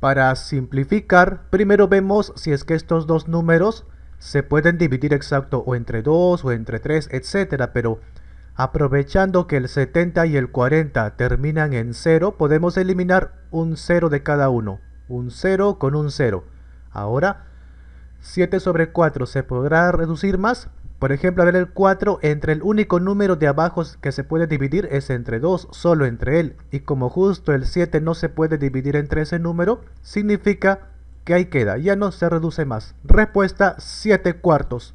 Para simplificar, primero vemos si es que estos dos números se pueden dividir exacto o entre 2 o entre 3, etc. pero aprovechando que el 70 y el 40 terminan en 0, podemos eliminar un 0 de cada uno, un 0 con un 0. Ahora, 7 sobre 4 se podrá reducir más, por ejemplo, a ver el 4, entre el único número de abajo que se puede dividir es entre 2, solo entre él. Y como justo el 7 no se puede dividir entre ese número, significa que ahí queda, ya no se reduce más. Respuesta 7 cuartos.